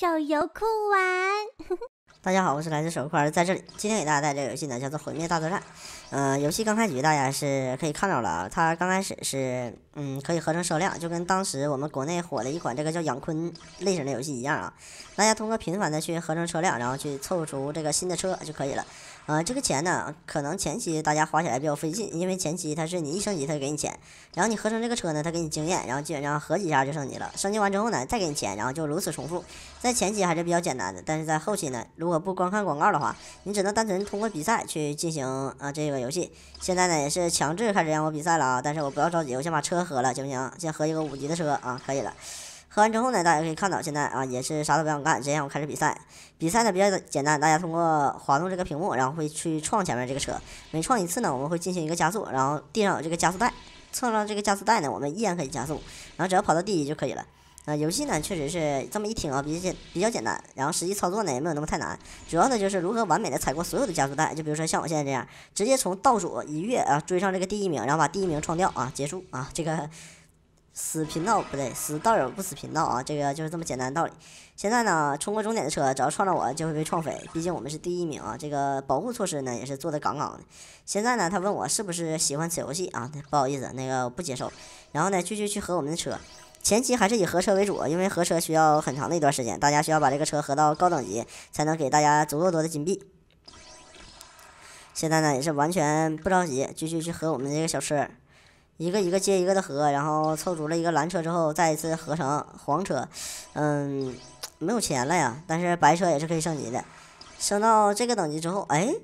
手游酷玩，大家好，我是来自手游酷玩，在这里今天给大家带来个游戏呢，叫做《毁灭大作战》。呃，游戏刚开局，大家是可以看到了，它刚开始是。嗯，可以合成车辆，就跟当时我们国内火的一款这个叫《养鲲》类型的游戏一样啊。大家通过频繁的去合成车辆，然后去凑出这个新的车就可以了。啊，这个钱呢，可能前期大家花起来比较费劲，因为前期它是你一升级它就给你钱，然后你合成这个车呢，它给你经验，然后基本上合几下就升级了。升级完之后呢，再给你钱，然后就如此重复。在前期还是比较简单的，但是在后期呢，如果不观看广告的话，你只能单纯通过比赛去进行啊这个游戏。现在呢，也是强制开始让我比赛了啊，但是我不要着急，我先把车。喝了行不行？先喝一个五级的车啊，可以了。喝完之后呢，大家可以看到，现在啊也是啥都不想干，直接让我开始比赛。比赛呢比较简单，大家通过滑动这个屏幕，然后会去撞前面这个车。每撞一次呢，我们会进行一个加速，然后地上有这个加速带，蹭上这个加速带呢，我们依然可以加速，然后只要跑到第一就可以了。啊，游戏呢，确实是这么一听啊，比较简比较简单，然后实际操作呢也没有那么太难，主要呢就是如何完美的踩过所有的加速带，就比如说像我现在这样，直接从倒数一跃啊，追上这个第一名，然后把第一名创掉啊，结束啊，这个死频道不对，死道友不死频道啊，这个就是这么简单的道理。现在呢，冲过终点的车只要撞到我就会被撞飞，毕竟我们是第一名啊，这个保护措施呢也是做的杠杠的。现在呢，他问我是不是喜欢此游戏啊？不好意思，那个不接受。然后呢，继续去和我们的车。前期还是以合车为主，因为合车需要很长的一段时间，大家需要把这个车合到高等级，才能给大家足够多的金币。现在呢也是完全不着急，继续去合我们这个小车，一个一个接一个的合，然后凑足了一个蓝车之后，再一次合成黄车。嗯，没有钱了呀，但是白车也是可以升级的。升到这个等级之后，哎，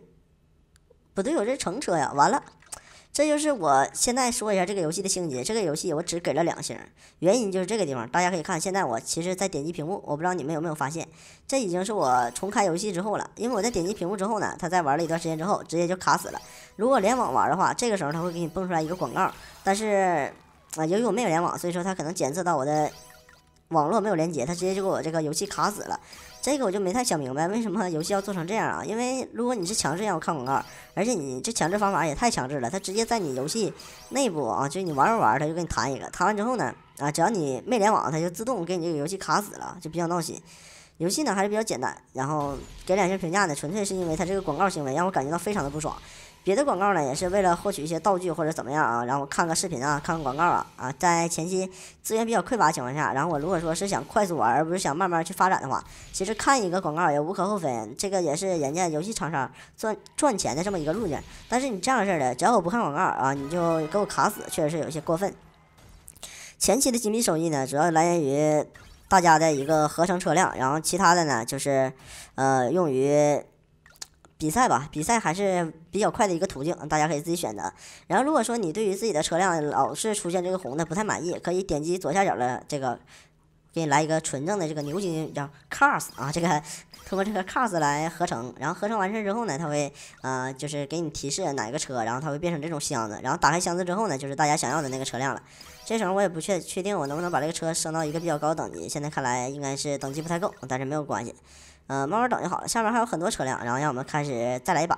不对，我是橙车呀，完了。这就是我现在说一下这个游戏的星级。这个游戏我只给了两星，原因就是这个地方。大家可以看，现在我其实在点击屏幕，我不知道你们有没有发现，这已经是我重开游戏之后了。因为我在点击屏幕之后呢，他在玩了一段时间之后，直接就卡死了。如果联网玩的话，这个时候他会给你蹦出来一个广告，但是啊，由于我没有联网，所以说他可能检测到我的。网络没有连接，他直接就给我这个游戏卡死了。这个我就没太想明白，为什么游戏要做成这样啊？因为如果你是强制让我看广告，而且你这强制方法也太强制了，他直接在你游戏内部啊，就你玩着玩他就给你弹一个，弹完之后呢，啊，只要你没联网，他就自动给你这个游戏卡死了，就比较闹心。游戏呢还是比较简单，然后给两星评价呢，纯粹是因为他这个广告行为让我感觉到非常的不爽。别的广告呢，也是为了获取一些道具或者怎么样啊，然后看个视频啊，看个广告啊啊，在前期资源比较匮乏情况下，然后我如果说是想快速玩，而不是想慢慢去发展的话，其实看一个广告也无可厚非，这个也是人家游戏厂商赚赚钱的这么一个路径。但是你这样式儿的，只要我不看广告啊，你就给我卡死，确实是有些过分。前期的金币收益呢，主要来源于大家的一个合成车辆，然后其他的呢，就是呃用于。比赛吧，比赛还是比较快的一个途径，大家可以自己选择。然后如果说你对于自己的车辆老是出现这个红的不太满意，可以点击左下角的这个，给你来一个纯正的这个牛津叫 cars 啊，这个通过这个 cars 来合成。然后合成完事儿之后呢，它会啊就是给你提示哪个车，然后它会变成这种箱子，然后打开箱子之后呢，就是大家想要的那个车辆了。这时候我也不确确定我能不能把这个车升到一个比较高等级，现在看来应该是等级不太够，但是没有关系。嗯，慢慢等就好了。下面还有很多车辆，然后让我们开始再来一把。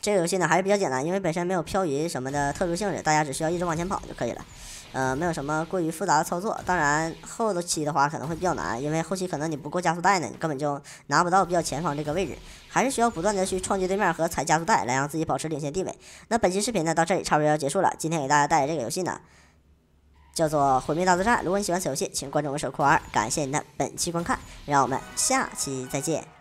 这个游戏呢还是比较简单，因为本身没有漂移什么的特殊性质，大家只需要一直往前跑就可以了。呃，没有什么过于复杂的操作。当然，后期的话可能会比较难，因为后期可能你不够加速带呢，你根本就拿不到比较前方这个位置，还是需要不断的去撞击对面和踩加速带，来让自己保持领先地位。那本期视频呢到这里差不多要结束了。今天给大家带来这个游戏呢。叫做毁灭大作战。如果你喜欢此游戏，请关注我，手酷儿。感谢您的本期观看，让我们下期再见。